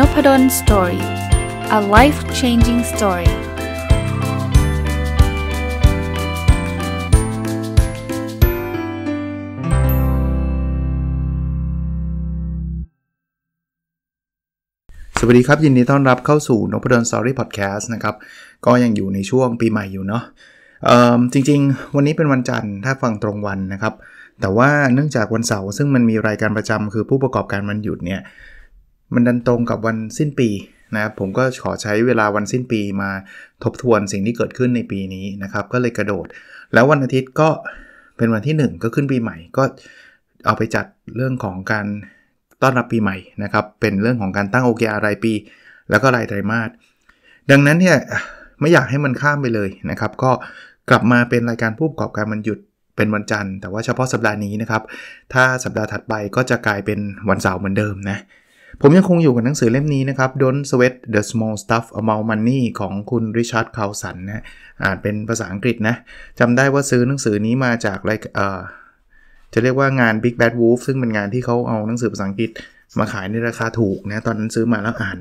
n o p ด d o สตอรี่อะไลฟ์ changing story สวัสดีครับยินดีต้อนรับเข้าสู่น p ดลสตอรี่พอดแคสต์นะครับ ก็ยังอยู่ในช่วงปีใหม่อยู่เนาะจริงๆ วันนี้เป็นวันจันทร์ถ้าฟังตรงวันนะครับ แต่ว่าเนื่องจากวันเสาร์ซึ่งมันมีรายการประจำคือผู้ประกอบการมันหยุดเนี่ยมันดันตรงกับวันสิ้นปีนะครับผมก็ขอใช้เวลาวันสิ้นปีมาทบทวนสิ่งที่เกิดขึ้นในปีนี้นะครับก็เลยกระโดด แล้ววันอาทิตย์ก็เป็นวันที่ 1 ก็ขึ้นปีใหม่ก็เอาไปจัดเรื่องของการต้อนรับปีใหม่นะครับเป็นเรื่องของการตั้งโอเคอารายปี แล้วก็รายไตรมาสดังนั้นเนี่ยไม่อยากให้มันข้ามไปเลยนะครับ ก็กลับมาเป็นรายการผู้ประกอบการมันหยุดเป็นวันจันทร์แต่ว่าเฉพาะสัปดาห์นี้นะครับถ้าสัปดาห์ถัดไปก็จะกลายเป็นวันเสาร์เหมือนเดิมนะผมยังคงอยู่กับหนังสือเล่มนี้นะครับ Don't Sweat the Small Stuff About Money ของคุณริชาร์ดคาวสันนะอ่านเป็นภาษาอังกฤษนะ จำได้ว่าซื้อหนังสือนี้มาจากอะไรจะเรียกว่างาน Big Bad Wolf ซึ่งเป็นงานที่เขาเอาหนังสือภาษาอังกฤษมาขายในราคาถูกนะ ตอนนั้นซื้อมาแล้วอ่าน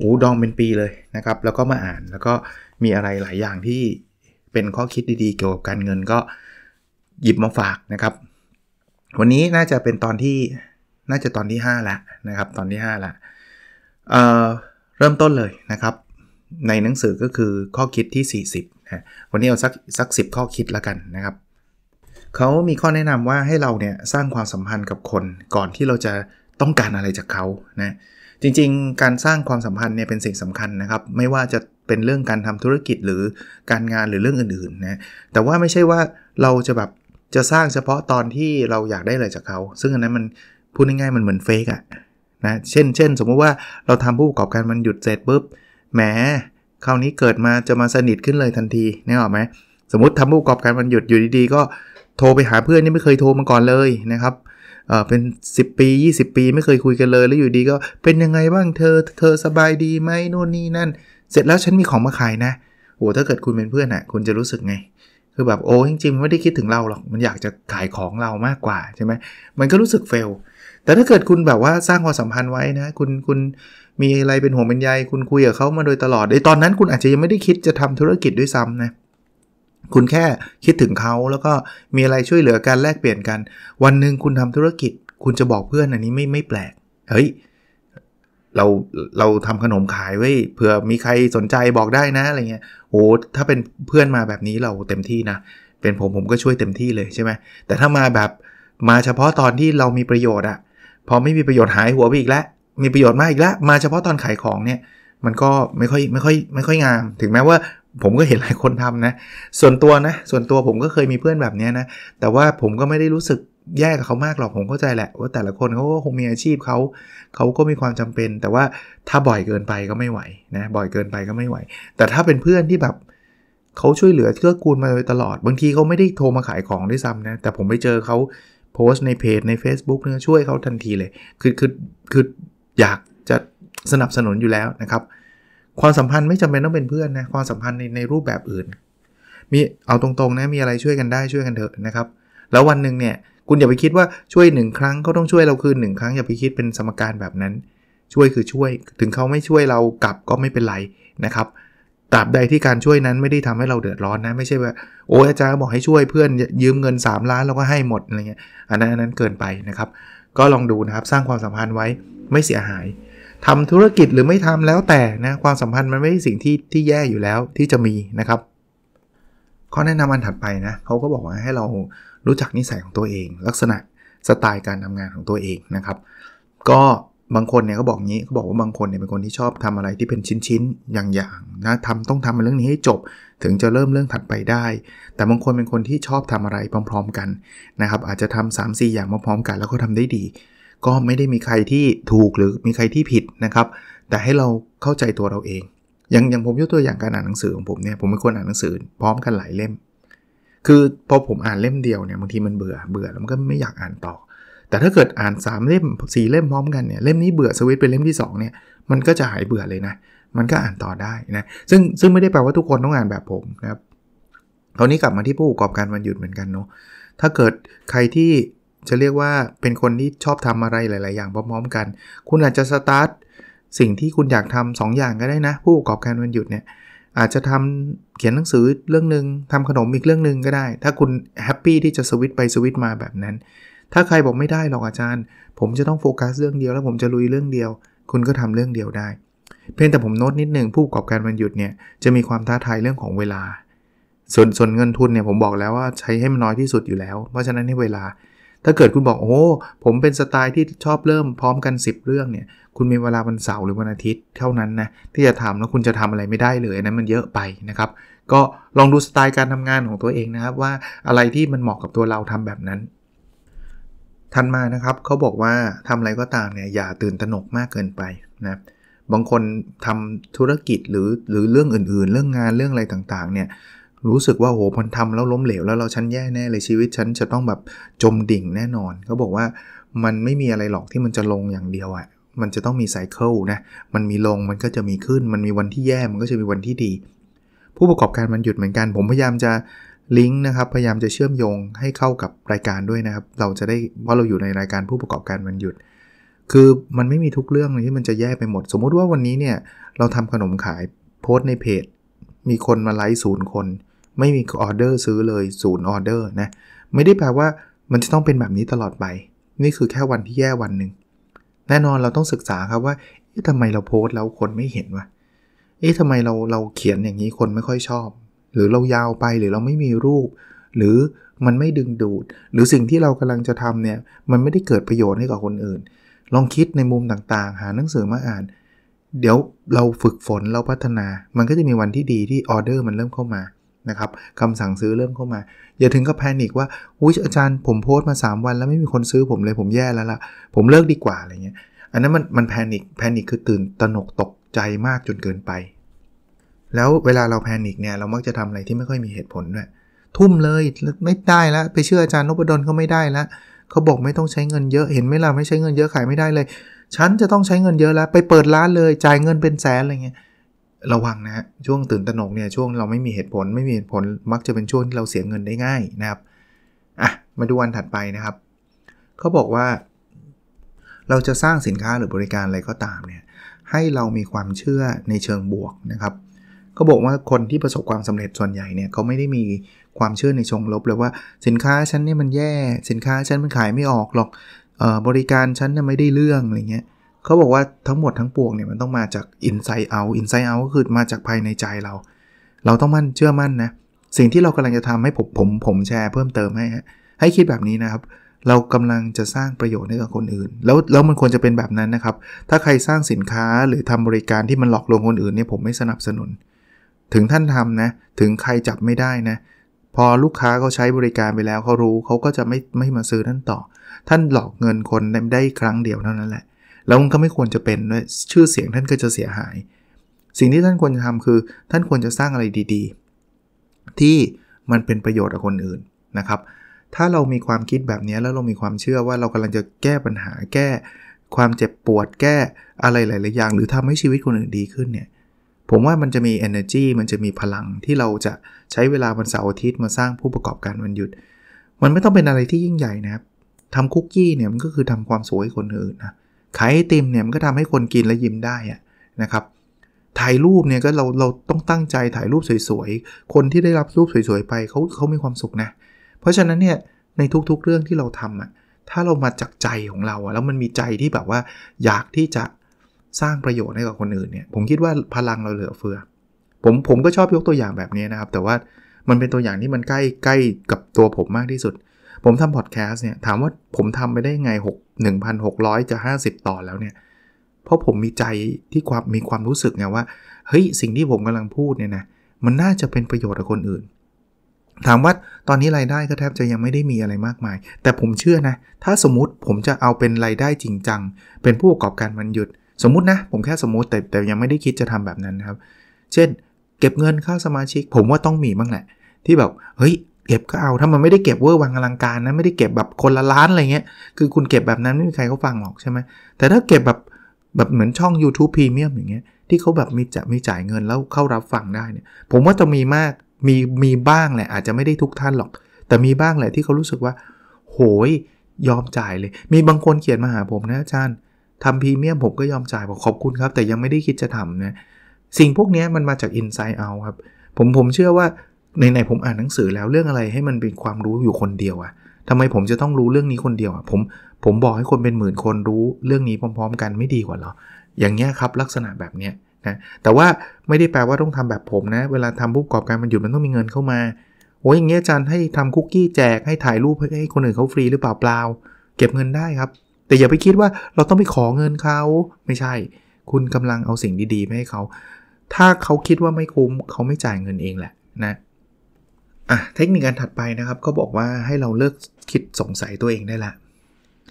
อู้ดองเป็นปีเลยนะครับ แล้วก็มาอ่าน แล้วก็มีอะไรหลายอย่างที่เป็นข้อคิดดีๆเกี่ยวกับการเงินก็หยิบมาฝากนะครับ วันนี้น่าจะเป็นตอนที่น่าจะตอนที่5ละนะครับ ตอนที่5ละเเริ่มต้นเลยนะครับ ในหนังสือก็คือข้อคิดที่ 40นะวันนี้เอาสักสักสิข้อคิดละกันนะครับเขามีข้อแนะนำ ว่าให้เราเนี่ยสร้างความสัมพันธ์กับคนก่อนที่เราจะต้องการอะไรจากเขานะจริงๆ การสร้างความสัมพันธ์เนี่ยเป็นสิ่งสำคัญนะครับ ไม่ว่าจะเป็นเรื่องการทำธุรกิจหรือการงานหรือเรื่องอื่นๆนะแต่ว่าไม่ใช่ว่าเราจะแบบจะสร้างเฉพาะตอนที่เราอยากได้อะไรจากเขาซึ่งอันนั้นมันพูดง่ายๆมันเหมือนเฟกอะนะเช่นเช่นสมมติว่าเราทำผู้ประกอบการมันหยุดเสร็จปุ๊บแหมคราวนี้เกิดมาจะมาสนิทขึ้นเลยทันทีนี่หรอไหมสมมติทำผู้ประกอบการมันหยุดอยู่ดีๆก็โทรไปหาเพื่อนที่ไม่เคยโทรมาก่อนเลยนะครับเออเป็น 10 ปี 20 ปีไม่เคยคุยกันเลยแล้วอยู่ดีก็เป็นยังไงบ้างเธอเธอสบายดีไหมโน่นนี่นั่นเสร็จแล้วฉันมีของมาขายนะโอ้ถ้าเกิดคุณเป็นเพื่อนอะ่ะ คุณจะรู้สึกไงคือแบบโอ้จริงๆไม่ได้คิดถึงเราหรอก มันอยากจะขายของเรามากกว่าใช่ไหมมันก็รู้สึกเฟลแต่ถ้าเกิดคุณแบบว่าสร้างความสัมพันธ์ไว้นะคุณคุณมีอะไรเป็นห่วงเป็นใยคุณคุยกับเขามาโดยตลอดในตอนนั้นคุณอาจจะยังไม่ได้คิดจะทำธุรกิจด้วยซ้ำนะ คุณแค่คิดถึงเขาแล้วก็มีอะไรช่วยเหลือกันแลกเปลี่ยนกัน วันหนึ่งคุณทำธุรกิจคุณจะบอกเพื่อนอันนี้ไม่ไม่แปลกเฮ้ยเราเราทำขนมขายไว้เผื่อมีใครสนใจบอกได้นะอะไรเงี้ยโอ้ถ้าเป็นเพื่อนมาแบบนี้เราเต็มที่นะเป็นผมผมก็ช่วยเต็มที่เลยใช่ไหมแต่ถ้ามาแบบมาเฉพาะตอนที่เรามีประโยชน์อะพอไม่มีประโยชน์หายหัวไปอีกแล้วมีประโยชน์มากอีกแล้ว มาเฉพาะตอนขายของเนี่ย มันก็ไม่ค่อยไม่ค่อยไม่ค่อยงาม ถึงแม้ว่า ผมก็เห็นหลายคนทำนะ ส่วนตัวนะ ส่วนตัวผมก็เคยมีเพื่อนแบบนี้นะ แต่ว่าผมก็ไม่ได้รู้สึกแย่กับเขามากหรอก ผมเข้าใจแหละ ว่าแต่ละคนเขาก็คงมีอาชีพเขาเขาก็มีความจำเป็น แต่ว่าถ้าบ่อยเกินไปก็ไม่ไหวนะ บ่อยเกินไปก็ไม่ไหว แต่ถ้าเป็นเพื่อนที่แบบเขาช่วยเหลือเกื้อกูลมาโดยตลอด บางทีเขาไม่ได้โทรมาขายของด้วยซ้ำนะ แต่ผมไปเจอเขาโพสต์ในเพจใน Facebook เนี่ยช่วยเขาทันทีเลย คือคือคืออยากจะสนับสนุนอยู่แล้วนะครับ ความสัมพันธ์ไม่จำเป็นต้องเป็นเพื่อนนะความสัมพันธ์ในในรูปแบบอื่น มีเอาตรงๆ นะมีอะไรช่วยกันได้ช่วยกันเถอะนะครับ แล้ววันหนึ่งเนี่ยคุณอย่าไปคิดว่าช่วยหนึ่งครั้งเขาต้องช่วยเราคืนหนึ่งครั้งอย่าไปคิดเป็นสมการแบบนั้น ช่วยคือช่วยถึงเขาไม่ช่วยเรากลับก็ไม่เป็นไรนะครับตราบใดที่การช่วยนั้นไม่ได้ทำให้เราเดือดร้อนนะไม่ใช่ว่าโอ้อาจารย์บอกให้ช่วยเพื่อนยืมเงิน 3 ล้านเราก็ให้หมดอะไรเงี้ยอันนั้นอันนั้นเกินไปนะครับ ก็ลองดูนะครับ สร้างความสัมพันธ์ไว้ไม่เสียหาย ทำธุรกิจหรือไม่ทำแล้วแต่นะความสัมพันธ์มันไม่ใช่สิ่งที่ที่แย่อยู่แล้วที่จะมีนะครับข้อแนะนำอันถัดไปนะเขาก็บอกว่าให้เรารู้จักนิสัยของตัวเองลักษณะสไตล์การทำงานของตัวเองนะครับ ก็บางคนเนี่ยก็บอกงี้เขาบอกว่าบางคนเนี่ยเป็นคนที่ชอบทำอะไรที่เป็นชิ้นๆอย่างๆนะทำต้องทำเรื่องนี้ให้จบ ถึงจะเริ่มเรื่องถัดไปได้ แต่บางคนเป็นคนที่ชอบทำอะไรพร้อม ๆกันนะครับอาจจะทำ 3 4 อย่างพร้อมๆกัน แล้วก็ทำได้ดี ก็ไม่ได้มีใครที่ถูกหรือมีใครที่ผิดนะครับแต่ให้เราเข้าใจตัวเราเองอย่างอย่างผมยกตัวอย่างการอ่านหนังสือของผมเนี่ยผมเป็นคนอ่านหนังสือพร้อมกันหลายเล่มคือพอผมอ่านเล่มเดียวเนี่ยบางทีมันเบื่อเบื่อแล้วมันก็ไม่อยากอ่านต่อแต่ถ้าเกิดอ่าน 3 เล่ม 4 เล่มพร้อมกันเนี่ยเล่มนี้เบื่อสวิตเป็นเล่มที่2เนี่ยมันก็จะหายเบื่อเลยนะมันก็อ่านต่อได้นะ ซึ่งซึ่งไม่ได้แปลว่าทุกคนต้องอ่านแบบผมนะครับตอนนี้กลับมาที่ผู้ประกอบการวันหยุดเหมือนกันเนาะถ้าเกิดใครที่จะเรียกว่าเป็นคนที่ชอบทำอะไรหลายๆอย่างพร้อม ๆ กัน คุณอาจจะสตาร์ทสิ่งที่คุณอยากทำ 2 อย่างก็ได้นะ ผู้ประกอบการวันหยุดเนี่ย อาจจะทำเขียนหนังสือเรื่องหนึ่งทำขนมอีกเรื่องหนึ่งก็ได้ ถ้าคุณแฮปปี้ที่จะสวิตไปสวิตมาแบบนั้นถ้าใครบอกไม่ได้หรอกอาจารย์ ผมจะต้องโฟกัสเรื่องเดียวแล้วผมจะลุยเรื่องเดียว คุณก็ทำเรื่องเดียวได้ เพียงแต่ผมโน้ตนิดหนึ่งผู้ประกอบการวันหยุดเนี่ย จะมีความท้าทายเรื่องของเวลา ส่วนส่วนเงินทุนเนี่ยผมบอกแล้วว่าใช้ให้มันน้อยที่สุดอยู่แล้ว เพราะฉะนั้นให้เวลา ถ้าเกิดคุณบอกโอ้ ผมเป็นสไตล์ที่ชอบเริ่มพร้อมกัน10เรื่องเนี่ย คุณมีเวลาวันเสาร์หรือวันอาทิตย์ เท่านั้นนะที่จะทำแล้วคุณจะทำอะไรไม่ได้เลยนะมันเยอะไปนะครับ ก็ลองดูสไตล์การทำงานของตัวเองนะครับว่าอะไรที่มันเหมาะกับตัวเราทำแบบนั้นทันมานะครับเขาบอกว่าทำอะไรก็ตามเนี่ยอย่าตื่นตระหนกมากเกินไปนะบางคนทำธุรกิจหรือหรือเรื่องอื่นๆ เรื่องงานเรื่องอะไรต่างๆเนี่ยรู้สึกว่าโหพันทำแล้วล้มเหลวแล้วเราชั้นแย่แน่เลยชีวิตฉันจะต้องแบบจมดิ่งแน่นอนเขาบอกว่ามันไม่มีอะไรหรอกที่มันจะลงอย่างเดียวอะ่ะมันจะต้องมีไซเคิลนะมันมีลงมันก็จะมีขึ้นมันมีวันที่แย่มันก็จะมีวันที่ดี ผู้ประกอบการมันหยุดเหมือนกันผมพยายามจะลิงก์นะครับพยายามจะเชื่อมโยงให้เข้ากับรายการด้วยนะครับ เราจะได้ว่าเราอยู่ในรายการผู้ประกอบการมันหยุด คือมันไม่มีทุกเรื่องที่มันจะแยกไปหมด สมมุติว่าวันนี้เนี่ยเราทำขนมขายโพสต์ในเพจ มีคนมาไลค์ศูนย์คน ไม่มีออเดอร์ซื้อเลยศูนย์ออเดอร์นะไม่ได้แปลว่ามันจะต้องเป็นแบบนี้ตลอดไป นี่คือแค่วันที่แย่วันหนึ่งแน่นอนเราต้องศึกษาครับว่าทำไมเราโพสต์แล้วคนไม่เห็นวะเอ๊ะทำไมเราเราเขียนอย่างนี้คนไม่ค่อยชอบหรือเรายาวไปหรือเราไม่มีรูป หรือมันไม่ดึงดูด หรือสิ่งที่เรากำลังจะทำเนี่ยมันไม่ได้เกิดประโยชน์ให้กับคนอื่น ลองคิดในมุมต่างๆ หาหนังสือมาอ่าน เดี๋ยวเราฝึกฝนเราพัฒนา มันก็จะมีวันที่ดีที่ออเดอร์ มันเริ่มเข้ามานะครับคำสั่งซื้อเริ่มเข้ามา อย่าถึงกับแพนิกว่าอุ้ยอาจารย์ ผมโพสต์มา 3 วัน แล้วไม่มีคนซื้อผมเลยผมแย่แล้วล่ะ ผมเลิกดีกว่าอะไรเงี้ยอันนั้นมันมันแพนิกแพนิกคือตื่นตระหนกตกใจมากจนเกินไปแล้วเวลาเราแพนิคเนี่ยเรามักจะทำอะไรที่ไม่ค่อยมีเหตุผลด้วยทุ่มเลยไม่ได้แล้วไปเชื่ออาจารย์นพดลก็ไม่ได้แล้วเขาบอกไม่ต้องใช้เงินเยอะ เห็นไหมล่ะไม่ใช้เงินเยอะขายไม่ได้เลย ฉันจะต้องใช้เงินเยอะแล้ว ไปเปิดร้านเลยจ่ายเงินเป็นแสนอะไรเงี้ยระวังนะฮะช่วงตื่นตระหนกเนี่ยช่วงเราไม่มีเหตุผลไม่มีเหตุผล มักจะเป็นช่วงที่เราเสียเงินได้ง่ายนะครับอ่ะมาดูวันถัดไปนะครับเขาบอกว่า เราจะสร้างสินค้าหรือบริการอะไรก็ตามเนี่ยให้เรามีความเชื่อในเชิงบวกนะครับเขาบอกว่าคนที่ประสบความสำเร็จส่วนใหญ่เนี่ยเขาไม่ได้มีความเชื่อในชงลบเลยว่าสินค้าฉันเนี่ยมันแย่ สินค้าฉันมันขายไม่ออกหรอกบริการฉันเนี่ยไม่ได้เรื่องอะไรเงี้ยเขาบอกว่าทั้งหมดทั้งปวงเนี่ยมันต้องมาจาก inside out inside out ก็คือมาจากภายในใจเรา เราต้องมั่นเชื่อมั่นนะ สิ่งที่เรากำลังจะทำให้ผมผม ผมแชร์เพิ่มเติมให้ให้คิดแบบนี้นะครับ เรากำลังจะสร้างประโยชน์ให้กับคนอื่น แล้วแล้วมันควรจะเป็นแบบนั้นนะครับถ้าใครสร้างสินค้าหรือทำบริการที่มันหลอกลวงคนอื่นเนี่ยผมไม่สนับสนุนเถึงท่านทำนะถึงใครจับไม่ได้นะพอลูกค้าเขาใช้บริการไปแล้ว เขารู้เขาก็จะไม่ไม่มาซื้อท่านต่อ ท่านหลอกเงินคนได้ครั้งเดียวเท่านั้นแหละ แล้วมันก็ไม่ควรจะเป็นด้วยชื่อเสียงท่านก็จะเสียหาย สิ่งที่ท่านควรจะทำคือท่านควรจะสร้างอะไรดีๆ ที่มันเป็นประโยชน์กับคนอื่นนะครับถ้าเรามีความคิดแบบนี้แล้วเรามีความเชื่อว่าเรากำลังจะแก้ปัญหาแก้ความเจ็บปวดแก้อะไรหลายๆอย่างหรือทำให้ชีวิตคนอื่นดีขึ้นเนี่ยผมว่ามันจะมี energy มันจะมีพลังที่เราจะใช้เวลาวันเสาร์อาทิตย์มาสร้างผู้ประกอบการวันหยุด มันไม่ต้องเป็นอะไรที่ยิ่งใหญ่นะครับ ทำคุกกี้เนี่ยมันก็คือทำความสวยให้คนอื่นนะขายไอติมเนี่ยมันก็ทำให้คนกินและยิ้มได้นะครับ ถ่ายรูปเนี่ยก็เราเราต้องตั้งใจถ่ายรูปสวยๆ คนที่ได้รับรูปสวยๆไปเขาเขามีความสุขนะ เพราะฉะนั้นเนี่ยในทุกๆเรื่องที่เราทำอะ่ะถ้าเรามาจากใจของเราอะ่ะแล้วมันมีใจที่แบบว่าอยากที่จะสร้างประโยชน์ให้กับคนอื่นเนี่ย ผมคิดว่าพลังเราเหลือเฟือ ผมผมก็ชอบยกตัวอย่างแบบนี้นะครับ แต่ว่ามันเป็นตัวอย่างที่มันใกล้ใกล้กับตัวผมมากที่สุด ผมทำพอดแคสต์เนี่ย ถามว่าผมทำไปได้ยังไง6 1,600จะ50ตอนแล้วเนี่ย เพราะผมมีใจที่ความมีความรู้สึกไงว่า เฮ้ย สิ่งที่ผมกำลังพูดเนี่ยนะ มันน่าจะเป็นประโยชน์กับคนอื่น ถามว่าตอนนี้รายได้ก็แทบจะยังไม่ได้มีอะไรมากมาย แต่ผมเชื่อนะ ถ้าสมมติผมจะเอาเป็นรายได้จริงจัง เป็นผู้ประกอบการมันหยุดสมมุตินะ ผมแค่สมมุติ แต่แต่ยังไม่ได้คิดจะทำแบบนั้นครับ เช่น เก็บเงินค่าสมาชิก ผมว่าต้องมีบ้างแหละที่แบบเฮ้ย เก็บก็เอาถ้ามันไม่ได้เก็บเวอร์วังอลังการนะไม่ได้เก็บแบบคนละล้านอะไรเงี้ยคือคุณเก็บแบบนั้น ไม่มีใครเขาฟังหรอกใช่ไหมแต่ถ้าเก็บแบบแบบเหมือนช่อง YouTube Premium อย่างเงี้ยที่เขาแบบมีจะมีจ่ายเงินแล้วเข้ารับฟังได้เนี่ยผมว่าจะมีมากมีมีบ้างแหละอาจจะไม่ได้ทุกท่านหรอก แต่มีบ้างแหละที่เขารู้สึกว่าโหยยอมจ่ายเลย มีบางคนเขียนมาหาผมนะอาจารย์ทำพรีเมียมผมก็ยอมจ่ายบอกขอบคุณครับ แต่ยังไม่ได้คิดจะทำนะสิ่งพวกนี้มันมาจาก Inside Out ครับผมผมเชื่อว่าในในผมอ่านหนังสือแล้วเรื่องอะไรให้มันเป็นความรู้อยู่คนเดียวอะทำไมผมจะต้องรู้เรื่องนี้คนเดียวอะผมผมบอกให้คนเป็นหมื่นคนรู้เรื่องนี้พร้อมๆ กันไม่ดีกว่าหรอ อย่างเงี้ยครับลักษณะแบบเนี้ยนะแต่ว่าไม่ได้แปลว่าต้องทำแบบผมนะ เวลาทำผู้ประกอบการมันหยุดมันต้องมีเงินเข้ามาโอ้ยอย่างเงี้ยจันย์ให้ทำคุกกี้แจกให้ถ่ายรูปให้คนอื่นเขาฟรีหรือเปล่าเปล่าเก็บเงินได้ครับแต่อย่าไปคิดว่าเราต้องไปขอเงินเขาไม่ใช่คุณกำลังเอาสิ่งดีๆมาให้เขา ถ้าเขาคิดว่าไม่คุ้มเขาไม่จ่ายเงินเองแหละนะอ่ะเทคนิคการถัดไปนะครับก็บอกว่าให้เราเลิกคิดสงสัยตัวเองได้ละ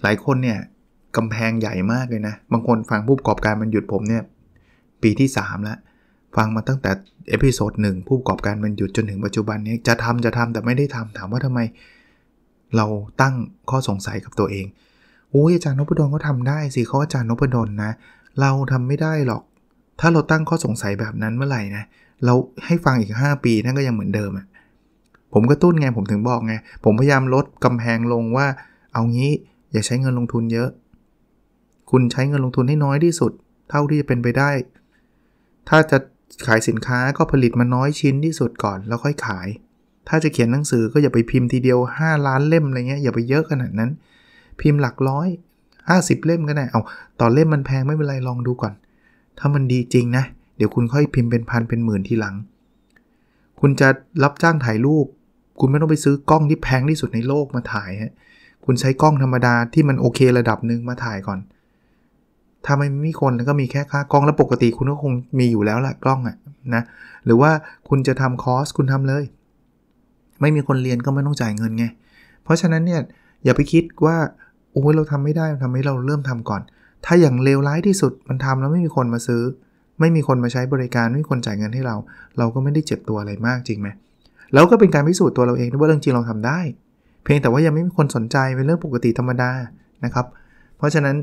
หลายคนเนี่ยกำแพงใหญ่มากเลยนะ บางคนฟังผู้ประกอบการมันหยุดผมเนี่ยปีที่ 3 แล้วฟังมาตั้งแต่เอพิโซดหนึ่งผู้ประกอบการมันหยุดจนถึงปัจจุบันนี้จะทำจะทำแต่ไม่ได้ทำ ถามว่าทำไม เราตั้งข้อสงสัยกับตัวเองโอ้ยอาจารย์นพดลก็ทาได้สิเขาอาจารย์นพดลนะ เราทำไม่ได้หรอก ถ้าเราตั้งข้อสงสัยแบบนั้นเมื่อไหร่นะเราให้ฟังอีก 5 ปีนั่นก็ยังเหมือนเดิมอ่ะผมกระตุ้นไงผมถึงบอกไงผมพยายามลดกำแพงลงว่าเอางี้อย่าใช้เงินลงทุนเยอะ คุณใช้เงินลงทุนให้น้อยที่สุด เท่าที่จะเป็นไปได้ ถ้าจะขายสินค้าก็ผลิตมาน้อยชิ้นที่สุดก่อนแล้วค่อยขายถ้าจะเขียนหนังสือก็อย่าไปพิมพ์ทีเดียว 5 ล้านเล่มอะไรเงี้ยอย่าไปเยอะขนาดนั้นพิมพ์หลักร้อย 50 เล่มก็ได้ เอาต่อเล่มมันแพงไม่เป็นไรลองดูก่อน ถ้ามันดีจริงนะ เดี๋ยวคุณค่อยพิมพ์เป็นพันเป็นหมื่นทีหลัง คุณจะรับจ้างถ่ายรูป คุณไม่ต้องไปซื้อกล้องที่แพงที่สุดในโลกมาถ่ายฮะ คุณใช้กล้องธรรมดาที่มันโอเคระดับหนึ่งมาถ่ายก่อน ถ้าไม่มีคนแล้วก็มีแค่ค่ากล้องแล้วปกติคุณก็คงมีอยู่แล้วแหละกล้องอะนะ หรือว่าคุณจะทำคอร์สคุณทำเลย ไม่มีคนเรียนก็ไม่ต้องจ่ายเงินไง เพราะฉะนั้นเนี่ย อย่าไปคิดว่าโอ้ยเราทำไม่ได้ทำให้เราเริ่มทำก่อน ถ้าอย่างเลวร้ายที่สุดมันทำแล้วไม่มีคนมาซื้อ ไม่มีคนมาใช้บริการไม่มีคนจ่ายเงินให้เรา เราก็ไม่ได้เจ็บตัวอะไรมากจริงไหมแล้วก็เป็นการพิสูจน์ตัวเราเองวว่าเรื่องจริงเราทำได้ เพียงแต่ว่ายังไม่มีคนสนใจเป็นเรื่องปกติธรรมดานะครับ เพราะฉะนั้น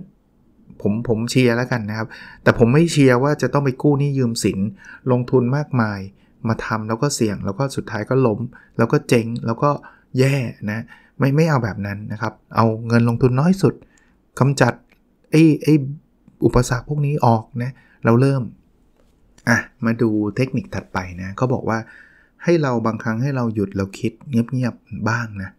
ผมผมเชียร์แล้วกันนะครับ แต่ผมไม่เชียร์ว่าจะต้องไปกู้หนี้ยืมสิน ลงทุนมากมายมาทำแล้วก็เสี่ยง แล้วก็สุดท้ายก็ล้มแล้วก็เจ๊งแล้วก็แย่นะไม่ไม่เอาแบบนั้นนะครับ เอาเงินลงทุนน้อยสุดกำจัดไอ้ไอ้อุปสรรคพวกนี้ออกนะ เราเริ่มอ่ะมาดูเทคนิคถัดไปนะเขาบอกว่าให้เราบางครั้งให้เราหยุดเราคิดเงียบๆบ้างนะ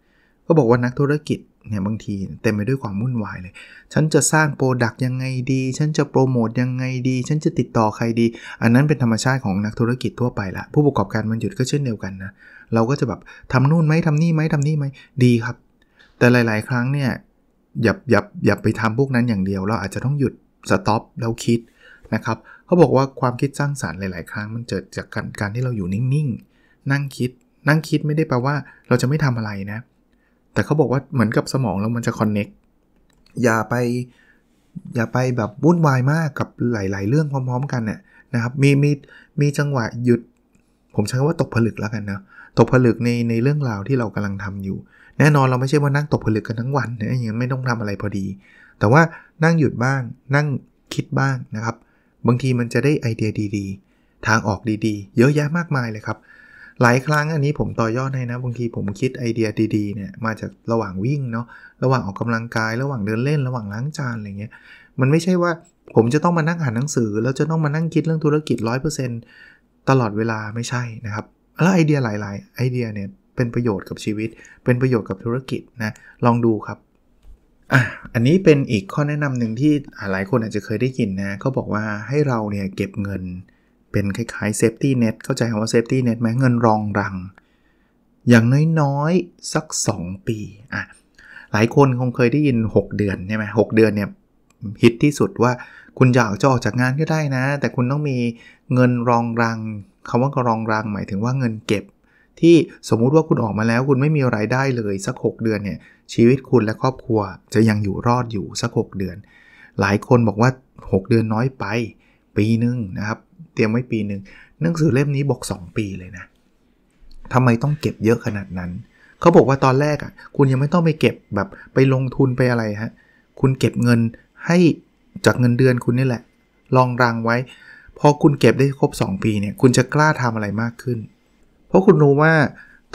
ก็บอกว่านักธุรกิจเนี่ยบางทีเต็มไปด้วยความวุ่นวาย เลย ฉันจะสร้างโปรดักต์ยังไงดี ฉันจะโปรโมทยังไงดี ฉันจะติดต่อใครดี อันนั้นเป็นธรรมชาติของนักธุรกิจทั่วไปละผู้ประกอบการมันหยุดก็เช่นเดียวกันนะ เราก็จะแบบทำนู่นไหมทำนี่ไหมทำนี่ไหมดีครับ แต่หลาย ๆ ครั้งเนี่ยอย่าอย่าอย่าไปทำพวกนั้นอย่างเดียว เราอาจจะต้องหยุดสต็อปแล้วคิดนะครับ เขาบอกว่าความคิดสร้างสารรค์หลาย ๆ ครั้ง มันเกิดจากการการที่เราอยู่นิ่ง ๆ นั่งคิด นั่งคิดไม่ได้แปลว่าเราจะไม่ทำอะไรนะเแต่เขาบอกว่าเหมือนกับสมองแล้วมันจะคอนเน็กอย่าไปอย่าไปแบบวุ่นวายมากกับหลายๆเรื่องพร้อมๆกันน่ยนะครับ มีมีมีจังหวะหยุดผมใช้คำว่าตกผลึกแล้วกันนะตกผลึกในในเรื่องราวที่เรากำลังทำอยู่ แน่นอนเราไม่ใช่ว่านั่งตกผลึกกันทั้งวันนะอย่ังไม่ต้องทำอะไรพอดี แต่ว่านั่งหยุดบ้าง นั่งคิดบ้างนะครับ บางทีมันจะได้ไอเดียดี ๆ ทางออกดีๆ เยอะแยะมากมายเลยครับหลายครั้งอันนี้ผมต่อยอดให้นะบางทีผมคิดไอเดียดีๆเนี่ยมาจากระหว่างวิ่งเนาะระหว่างออกกำลังกาย ระหว่างเดินเล่น ระหว่างล้างจานอะไรเงี้ยมันไม่ใช่ว่าผมจะต้องมานั่งอ่านหนังสือแล้วจะต้องมานั่งคิดเรื่องธุรกิจ 100%ตลอดเวลาไม่ใช่นะครับแล้วไอเดียหลายๆไอเดียเนี่ยเป็นประโยชน์กับชีวิต เป็นประโยชน์กับธุรกิจนะลองดูครับอ่ะอันนี้เป็นอีกข้อแนะนำหนึ่งที่หลายคนอาจจะเคยได้ยินนะเขาบอกว่าให้เราเนี่ยเก็บเงินเป็นคล้ายๆเซฟตี้เน็ต เข้าใจคำว่าเซฟตี้เน็ตไหมเงินรองรัง อย่างน้อย ๆ สัก 2 ปี อ่ะ หลายคนคงเคยได้ยิน 6 เดือนใช่ไหมหเดือนเนี่ยฮิตที่สุดว่าคุณอยากจะออกจากงานก็ได้นะ แต่คุณต้องมีเงินรองรัง คำว่ารองรังหมายถึงว่าเงินเก็บ ที่สมมุติว่าคุณออกมาแล้ว คุณไม่มีไรายได้เลยสัก 6 เดือนเนี่ยชีวิตคุณและครอบครัว จะยังอยู่รอดอยู่สัก 6 เดือน หลายคนบอกว่า 6 เดือนน้อยไป ปีหนึ่งนะครับเตรียมไว้ปีหนึ่งหนังสือเล่มนี้บอก 2 ปีเลยนะทำไมต้องเก็บเยอะขนาดนั้น เขาบอกว่าตอนแรกอ่ะ คุณยังไม่ต้องไปเก็บแบบไปลงทุนไปอะไรฮะ คุณเก็บเงินให้จากเงินเดือนคุณนี่แหละลองรังไว้ พอคุณเก็บได้ครบ 2 ปีเนี่ย คุณจะกล้าทำอะไรมากขึ้น เพราะคุณรู้ว่า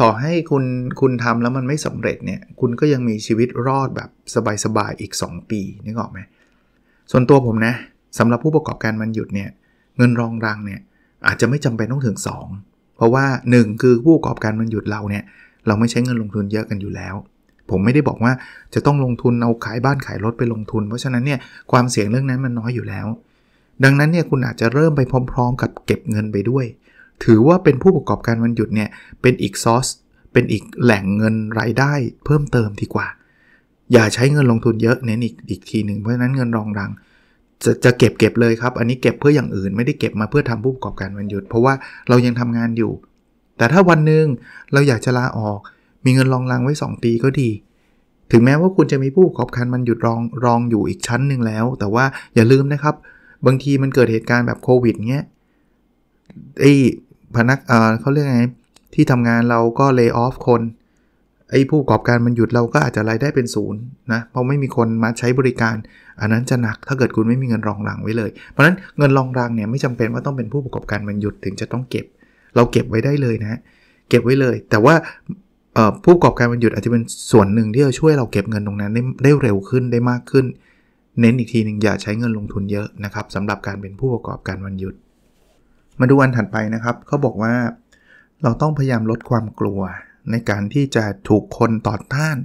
ต่อให้คุณ คุณทำแล้วมันไม่สำเร็จเนี่ย คุณก็ยังมีชีวิตรอดแบบสบายๆ อีก 2 ปีนึกออกไหมส่วนตัวผมนะสำหรับผู้ประกอบการมันหยุดเนี่ยเงินรองรังเนี่ยอาจจะไม่จำเป็นต้องถึง 2 เพราะว่า 1 คือผู้ประกอบการมันหยุดเราเนี่ยเราไม่ใช้เงินลงทุนเยอะกันอยู่แล้ว ผมไม่ได้บอกว่าจะต้องลงทุนเอาขายบ้านขายรถไปลงทุน เพราะฉะนั้นเนี่ยความเสี่ยงเรื่องนั้นมันน้อยอยู่แล้ว ดังนั้นเนี่ยคุณอาจจะเริ่มไปพร้อม ๆกับเก็บเงินไปด้วย ถือว่าเป็นผู้ประกอบการมันหยุดเนี่ยเป็นอีกซอสเป็นอีกแหล่งเงินรายได้ เพิ่มเติมดีกว่า อย่าใช้เงินลงทุนเยอะเน้นอีกอีกทีหนึ่งเพราะฉะนั้นเงินรองรังจะจะเก็บเก็บเลยครับ อันนี้เก็บเพื่ออย่างอื่นไม่ได้เก็บมาเพื่อทำผู้ประกอบการวันหยุด เพราะว่าเรายังทำงานอยู่ แต่ถ้าวันหนึ่งเราอยากจะลาออกมีเงินรองรังไว้ 2 ปีก็ดี ถึงแม้ว่าคุณจะมีผู้ประกอบการมันหยุดรองรองอยู่อีกชั้นหนึ่งแล้ว แต่ว่าอย่าลืมนะครับ บางทีมันเกิดเหตุการณ์แบบโควิดเงี้ยไอ้พนักเออเขาเรียกไงที่ทำงานเราก็เลิกออฟคนไอ้ผู้ประกอบการมันหยุดเราก็อาจจะรายได้เป็นศูนย์นะเพราะไม่มีคนมาใช้บริการอันนั้นจะหนักถ้าเกิดคุณไม่มีเงินรองรังไว้เลยเพราะฉะนั้นเงินรองรังเนี่ยไม่จำเป็นว่าต้องเป็นผู้ประกอบการมันหยุดถึงจะต้องเก็บเราเก็บไว้ได้เลยนะ เก็บไว้เลย แต่ว่าผู้ประกอบการมันหยุดอาจจะเป็นส่วนหนึ่งที่จะช่วยเราเก็บเงินตรงนั้นได้ได้เร็วขึ้นได้มากขึ้น เน้นอีกทีหนึ่งอย่าใช้เงินลงทุนเยอะนะครับสำหรับการเป็นผู้ประกอบการวันหยุดมาดูอันถัดไปนะครับเขาบอกว่าเราต้องพยายามลดความกลัวในการที่จะถูกคนต่อต้าน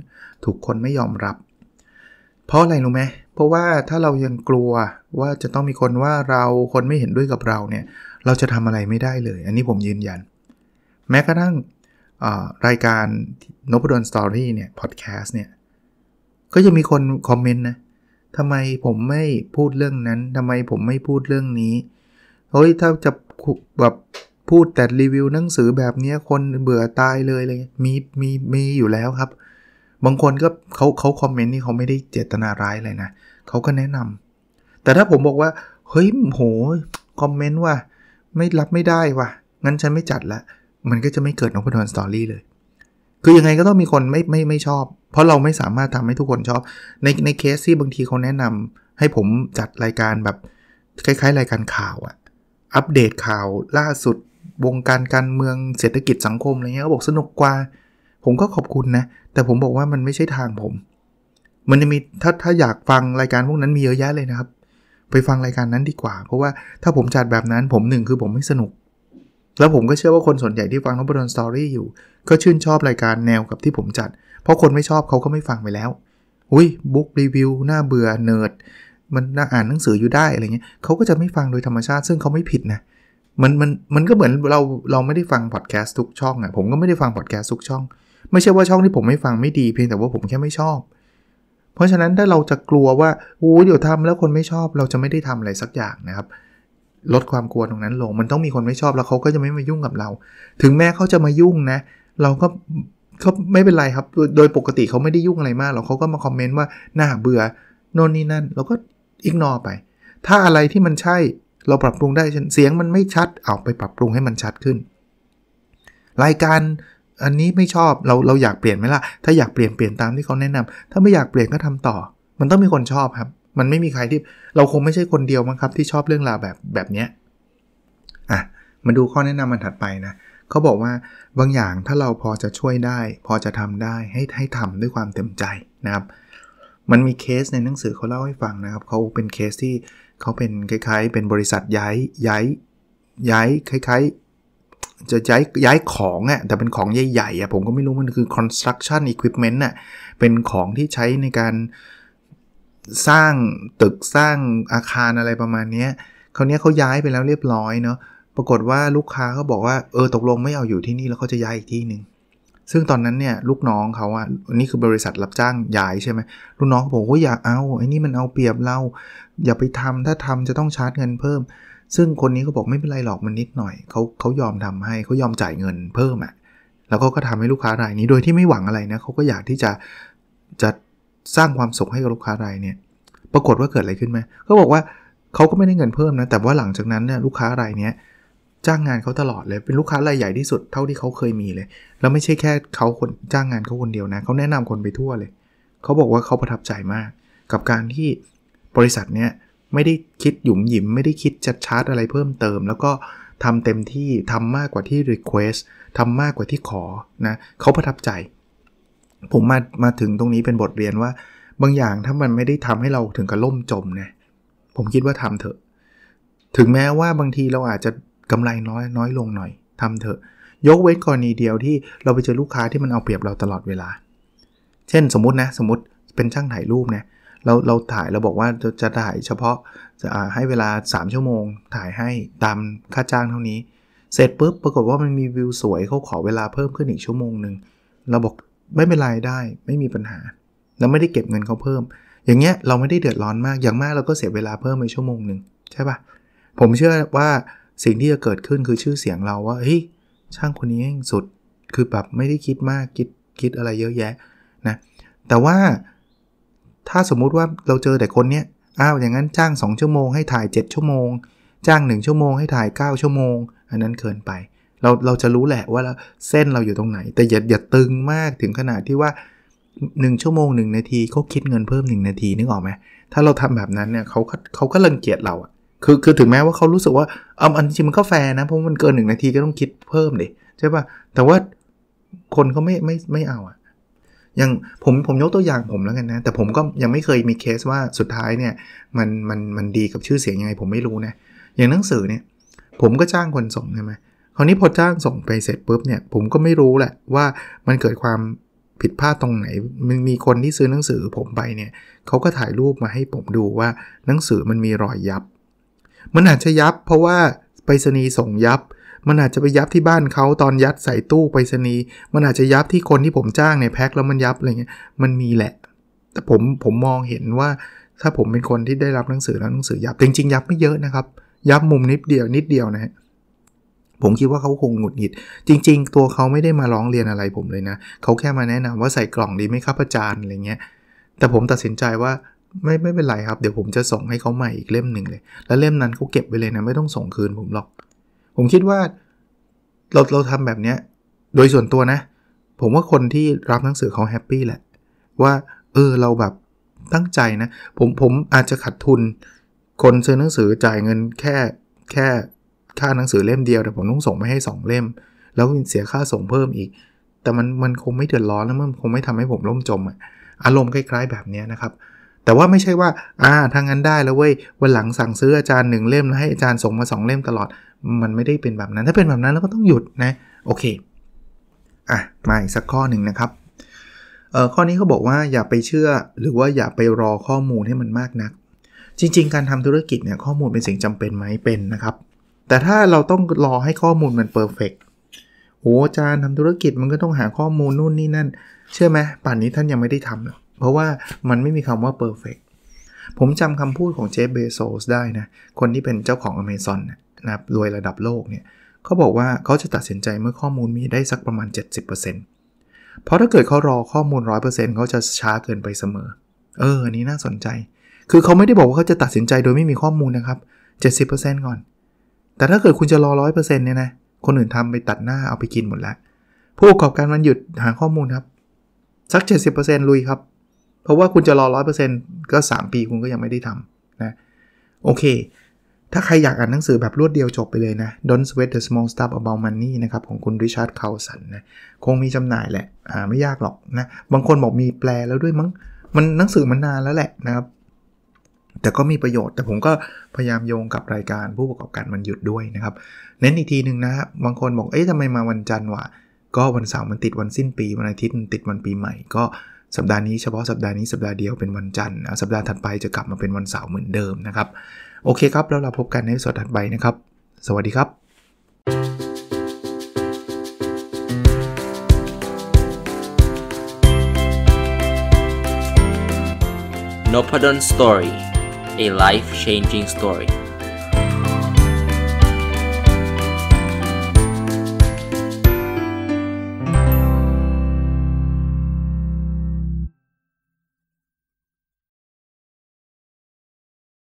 ถูกคนไม่ยอมรับ เพราะอะไรรู้ไหมเพราะว่าถ้าเรายังกลัวว่าจะต้องมีคนว่าเราคนไม่เห็นด้วยกับเราเนี่ย เราจะทำอะไรไม่ได้เลย อันนี้ผมยืนยัน แม้กระทั่งรายการนพดลสตอรี่เนี่ยพอดแคสต์เนี่ย ก็จะมีคนคอมเมนต์นะทำไมผมไม่พูดเรื่องนั้นทำไมผมไม่พูดเรื่องนี้เฮ้ยถ้าจะแบบพูดแต่รีวิวหนังสือแบบนี้คนเบื่อตายเลยเลยมีมีมีอยู่แล้วครับบางคนก็เขาเขาคอมเมนต์นี่เขาไม่ได้เจตนาร้าย เลยนะเขาก็แนะนำ แต่ถ้าผมบอกว่า เฮ้ย โห คอมเมนต์ว่า ไม่รับไม่ได้ว่ะ งั้นฉันไม่จัดละมันก็จะไม่เกิดนพดลสตอรี่เลย คือยังไงก็ต้องมีคนไม่ไม่ไม่ชอบ เพราะเราไม่สามารถทำให้ทุกคนชอบในในเคสที่บางทีเขาแนะนำ ให้ผมจัดรายการแบบ คล้าย ๆ รายการข่าวอะอัปเดตข่าวล่าสุดวงการการเมืองเศรษฐกิจสังคมอะไรเงี้ยเขาบอกสนุกกว่าผมก็ขอบคุณนะ แต่ผมบอกว่ามันไม่ใช่ทางผม มันจะมีถ้าถ้าอยากฟังรายการพวกนั้นมีเยอะแยะเลยนะครับ ไปฟังรายการนั้นดีกว่า เพราะว่าถ้าผมจัดแบบนั้นผมหนึ่งคือผมไม่สนุก แล้วผมก็เชื่อว่าคนส่วนใหญ่ที่ฟังนบดอนสตอรี่อยู่ ก็ชื่นชอบรายการแนวกับที่ผมจัด เพราะคนไม่ชอบเขาก็ไม่ฟังไปแล้ว อุ้ยบุ๊กรีวิวน่าเบื่อเนิร์ดมันน่าอ่านหนังสืออยู่ได้อะไรเงี้ยเขาก็จะไม่ฟังโดยธรรมชาติซึ่งเขาไม่ผิดนะ มันมันมันก็เหมือนเราเราไม่ได้ฟังพอดแคสต์ทุกช่องอะ่ะผมก็ไม่ได้ฟังพอดแคสต์ทุกช่องไม่ใช่ว่าช่องที่ผมไม่ฟังไม่ดี เพียงแต่ว่าผมแค่ไม่ชอบ เพราะฉะนั้นถ้าเราจะกลัวว่าโอ้เดี๋ยวทำแล้วคนไม่ชอบ เราจะไม่ได้ทำอะไรสักอย่างนะครับ ลดความกลัวตรงนั้นลงมันต้องมีคนไม่ชอบแล้วเขาก็จะไม่มายุ่งกับเรา ถึงแม้เขาจะมายุ่งนะ เราก็เขาไม่เป็นไรครับ โดยปกติเขาไม่ได้ยุ่งอะไรมากหรอกเขาก็มาคอมเมนต์ว่าหน้าเบื่อโน่นนี่นั่น เราก็อิกนอไป ถ้าอะไรที่มันใช่เราปรับปรุงได้เสียงมันไม่ชัดเอาไปปรับปรุงให้มันชัดขึ้น รายการอันนี้ไม่ชอบเราเราอยากเปลี่ยนไหมล่ะถ้าอยากเปลี่ยนเปลี่ยนตามที่เขาแนะนำ ถ้าไม่อยากเปลี่ยนก็ทำต่อ มันต้องมีคนชอบครับ มันไม่มีใครที่เราคงไม่ใช่คนเดียวมั้งครับที่ชอบเรื่องราวแบบแบบเนี้ยอ่ะมาดูข้อแนะนำมันถัดไปนะ เขาบอกว่าบางอย่างถ้าเราพอจะช่วยได้ พอจะทำได้ ให้ให้ทำด้วยความเต็มใจนะครับ มันมีเคสในหนังสือเขาเล่าให้ฟังนะครับเขาเป็นเคสที่เขาเป็นคล้าย ๆ เป็นบริษัทย้ายย้ายย้ายคล้ายๆจะย้ายย้ายของอะ่ะแต่เป็นของใหญ่ๆอะ่ะผมก็ไม่รู้มันคือ construction equipment น่ะเป็นของที่ใช้ในการสร้างตึกสร้างอาคารอะไรประมาณนี้คราวนี้เขาย้ายไปแล้วเรียบร้อยเนาะปรากฏว่าลูกค้าเขาบอกว่าเออตกลงไม่เอาอยู่ที่นี่ แล้วเขาจะย้ายอีกที่หนึ่งซึ่งตอนนั้นเนี่ยลูกน้องเขาอ่ะนี่คือบริษัทรับจ้างย้ายใช่ไหมลูกน้องเขาบอกว่าอยากเอาไอ้นี่มันเอาเปรียบเราอย่าไปทำ ถ้าทำจะต้องชาร์จเงินเพิ่มซึ่งคนนี้เขาบอกไม่เป็นไรหรอกมันนิดหน่อยเขาเขายอมทำให้เขายอมจ่ายเงินเพิ่มอะ่ะแล้วก็ก็ทำให้ลูกค้ารายนี้โดยที่ไม่หวังอะไรนะเขาก็อยากที่จะจะสร้างความสุขให้กับลูกค้ารายเนี่ยปรากฏว่าเกิดอะไรขึ้นไหมเขาบอกว่าเขาก็ไม่ได้เงินเพิ่มนะ แต่ว่าหลังจากนั้นเนี่ยลูกค้ารายเนี้ยจ้างงานเขาตลอดเลย เป็นลูกค้ารายใหญ่ที่สุดเท่าที่เขาเคยมีเลยแล้วไม่ใช่แค่เขาคนจ้างงานเขาคนเดียวนะเขาแนะนำคนไปทั่วเลยเขาบอกว่าเขาประทับใจมาก กับการที่บริษัทเนี้ยไม่ได้คิดหยุมหยิม ไม่ได้คิดจัดชาร์จอะไรเพิ่มเติม แล้วก็ทำเต็มที่ทำมากกว่าที่ Request ทำมากกว่าที่ขอนะเขาประทับใจ ผมมามาถึงตรงนี้เป็นบทเรียนว่า บางอย่างถ้ามันไม่ได้ทำให้เราถึงกับล่มจมนะผมคิดว่าทำเถอะ ถึงแม้ว่าบางทีเราอาจจะกำไรน้อยน้อยลงหน่อยทำเถอะ ยกเว้นกรณีเดียวที่เราไปเจอลูกค้าที่มันเอาเปรียบเราตลอดเวลา เช่นสมมตินะสมมติเป็นช่างถ่ายรูปนะเราเราถ่ายเราบอก ว่า จะจะถ่ายเฉพาะจะให้เวลา 3 ชั่วโมงถ่ายให้ตามค่าจ้างเท่านี้ เสร็จปุ๊บปรากฏว่ามันมีวิวสวยเขาขอเวลาเพิ่มขึ้นอีกชั่วโมงหนึ่งเราบอกไม่เป็นไรได้ไม่มีปัญหา เราไม่ได้เก็บเงินเขาเพิ่ม อย่างเงี้ยเราไม่ได้เดือด ร้อนมาก อย่าง มาก เราก็ เสียเวลาเพิ่มไปชั่วโมงหนึ่งใช่ปะ่ะ ผมเชื่อว่าสิ่งที่จะเกิดขึ้นคือชื่อเสียงเราว่าเฮ้ยช่างคนนี้สุด คือแบบไม่ได้คิดมากคิดคิดอะไรเยอะแยะนะแต่ว่าถ้าสมมุติว่าเราเจอแต่คนเนี้ย อ้าว อย่างนั้น จ้าง 2 ชั่วโมงให้ถ่าย 7 ชั่วโมง จ้าง 1 ชั่วโมงให้ถ่าย 9 ชั่วโมง อันนั้นเกินไป เราเราจะรู้แหละว่าเส้นเราอยู่ตรงไหน แต่อย่าอย่าตึงมากถึงขนาดที่ว่า 1 ชั่วโมง 1 นาทีเขาคิดเงินเพิ่ม1นาทีนึกออกไหม ถ้าเราทำแบบนั้นเนี่ยเขาเขาก็รังเกียจเราอะคือคือถึงแม้ว่าเขารู้สึกว่าเอาอันจริงมันก็แฟนะ เพราะมันเกินหนึ่งนาทีก็ต้องคิดเพิ่มดิใช่ป่ะ แต่ว่าคนเขาไม่ไม่ไม่เอาอะอย่างผมผมยกตัวอย่างผมแล้วกันนะแต่ผมก็ยังไม่เคยมีเคสว่าสุดท้ายเนี่ยมันมันมันดีกับชื่อเสียงยังไง ผมไม่รู้นะอย่างหนังสือเนี่ยผมก็จ้างคนส่งใช่ไหมคราวนี้พอจ้างส่งไปเสร็จปุ๊บเนี่ยผมก็ไม่รู้แหละว่ามันเกิดความผิดพลาดตรงไหนมันมีคนที่ซื้อหนังสือผมไปเนี่ยเขาก็ถ่ายรูปมาให้ผมดูว่าหนังสือมันมีรอยยับ มันอาจจะยับ เพราะว่าไปรษณีย์ส่งยับมันอาจจะไปยับที่บ้านเขาตอนยัดใส่ตู้ไปรษณีย์ มันอาจจะยับที่คนที่ผมจ้างเนี่ยแพ็คแล้วมันยับอะไรเงี้ย มันมีแหละ แต่ผมผมมองเห็นว่าถ้าผมเป็นคนที่ได้รับหนังสือแล้วหนังสือยับ จริงๆ ยับไม่เยอะนะครับ ยับมุมนิดเดียวนิดเดียวนะฮะ ผมคิดว่าเขาคงหงุดหงิด จริง ๆ ตัวเขาไม่ได้มาร้องเรียนอะไรผมเลยนะ เขาแค่มาแนะนำว่าใส่กล่องดีไหมครับอาจารย์อะไรเงี้ย แต่ผมตัดสินใจว่าไม่ไม่เป็นไรครับ เดี๋ยวผมจะส่งให้เขาใหม่อีกเล่มหนึ่งเลย แล้วเล่มนั้นเขาเก็บไปเลยนะไม่ต้องส่งคืนผมหรอกผมคิดว่าเราเราทำแบบเนี้ยโดยส่วนตัวนะ ผมว่าคนที่รับหนังสือเขาแฮปปี้แหละว่าเออเราแบบตั้งใจนะ ผมผมอาจจะขาดทุนคนซื้อหนังสือจ่ายเงินแค่แค่ค่าหนังสือเล่มเดียวแต่ผมต้องส่งไปให้2เล่มแล้วเสียค่าส่งเพิ่มอีก แต่มันมันคงไม่เดือดร้อนแล้วมันคงไม่ทำให้ผมล่มจมอะอารมณ์คล้ายๆแบบนี้นะครับ แต่ว่าไม่ใช่ว่าอ่า ทางนั้นได้แล้วเว้ยวันหลังสั่งซื้ออาจารย์หนึ่งเล่มแล้วให้อาจารย์ส่งมา2เล่มตลอดมันไม่ได้เป็นแบบนั้น ถ้าเป็นแบบนั้นเราก็ต้องหยุดนะ โอเค อ่ะ มาอีกสักข้อหนึ่งนะครับ เอ่อข้อนี้เขาบอกว่าอย่าไปเชื่อหรือว่าอย่าไปรอข้อมูลให้มันมากนัก จริงๆ การทำธุรกิจเนี่ยข้อมูลเป็นสิ่งจำเป็นไหมเป็นนะครับ แต่ถ้าเราต้องรอให้ข้อมูลมันเพอร์เฟกโห อาจารย์ทำธุรกิจมันก็ต้องหาข้อมูลนู่นนี่นั่นเชื่อไหมป่านนี้ท่านยังไม่ได้ทำหรอกเพราะว่ามันไม่มีคำว่าเ p อร์เฟกผมจำคำพูดของเจฟเบโซสได้นะ คนที่เป็นเจ้าของอเมซอนะนะรวยระดับโลกเนี่ยเขาบอกว่าเขาจะตัดสินใจเมื่อข้อมูลมีได้สักประมาณ 70%เพราะถ้าเกิดเขารอข้อมูล 100%เเขาจะช้าเกินไปเสมอ เอออันนี้น่าสนใจ คือเขาไม่ได้บอกว่าเขาจะตัดสินใจโดยไม่มีข้อมูลนะครับ 70%ก่อน แต่ถ้าเกิดคุณจะรอร้อยเปอร์เซ็นต์เนี่ยนะคนอื่นทำไปตัดหน้าเอาไปกินหมดแล้ว ผู้ประกอบการมันหยุดหาข้อมูลครับ สัก 70%ลุยครับเพราะว่าคุณจะรอรร้ออยเเป์ซ็นต์ก็ 3 ปีคุณก็ยังไม่ได้ทำนะ โอเคถ้าใครอยากอ่านหนังสือแบบรวดเดียวจบไปเลยนะ Don't Sweat the Small Stuff About Money นะครับ ของคุณริชาร์ดคาวสันนะ คงมีจำหน่ายแหละหาไม่ยากหรอกนะ บางคนบอกมีแปลแล้วด้วยมั้งมันหนังสือมันนานแล้วแหละนะครับ แต่ก็มีประโยชน์แต่ผมก็พยายามโยงกับรายการผู้ประกอบการมันหยุดด้วยนะครับ เน้นอีกทีหนึ่งนะบางคนบอก เอ๊ะทำไมมาวันจันทร์วะก็วันเสาร์มันติดวันสิ้นปีวันอาทิตย์มันติดวันปีใหม่ก็สัปดาห์นี้เฉพาะสัปดาห์นี้สัปดาห์เดียวเป็นวันจันทร์ สัปดาห์ถัดไปจะกลับมาเป็นวันเสาร์เหมือนเดิมนะครับ โอเคครับแล้วเราพบกันในสัปดาห์ถัดไปนะครับ สวัสดีครับ n o p ด d o n Story a life changing story